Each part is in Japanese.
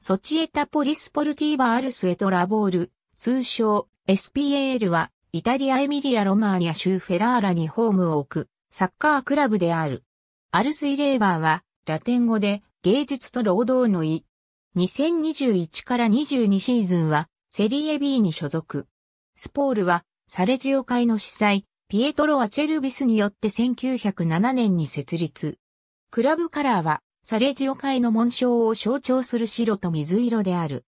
ソチエタポリスポルティーバアルスエトラボール、通称 SPAL は、イタリアエミリア・ロマーニア州フェラーラにホームを置く、サッカークラブである。アルスイレーバーは、ラテン語で、芸術と労働の意。2021から22シーズンは、セリエ B に所属。スポールは、サレジオ会の司祭、ピエトロ・アチェルビスによって1907年に設立。クラブカラーは、サレジオ界の紋章を象徴する白と水色である。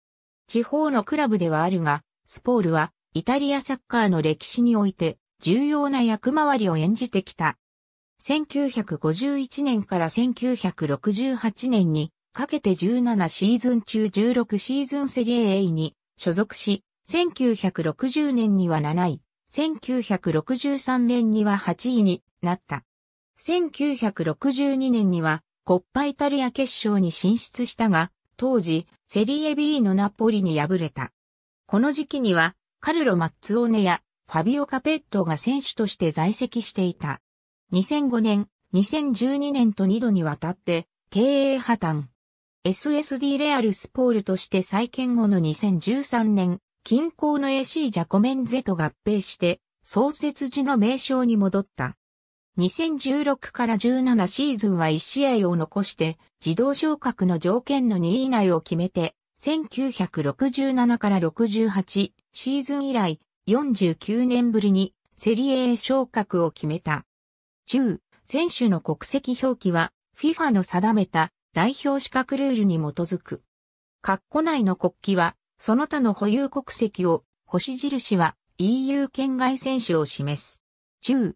地方のクラブではあるが、スポールはイタリアサッカーの歴史において重要な役回りを演じてきた。1951年から1968年にかけて17シーズン中16シーズンセリエ A に所属し、1960年には7位、1963年には8位になった。1962年にはコッパイタリア決勝に進出したが、当時、セリエ B のナポリに敗れた。この時期には、カルロ・マッツオネやファビオ・カペットが選手として在籍していた。2005年、2012年と2度にわたって、経営破綻。SSD レアルスポールとして再建後の2013年、近郊の AC ジャコメンゼと合併して、創設時の名称に戻った。2016から17シーズンは1試合を残して、自動昇格の条件の2位以内を決めて、1967から68シーズン以来、49年ぶりにセリエ A 昇格を決めた。中、選手の国籍表記は FIFA の定めた代表資格ルールに基づく。括弧内の国旗は、その他の保有国籍を、星印は EU 圏外選手を示す。中、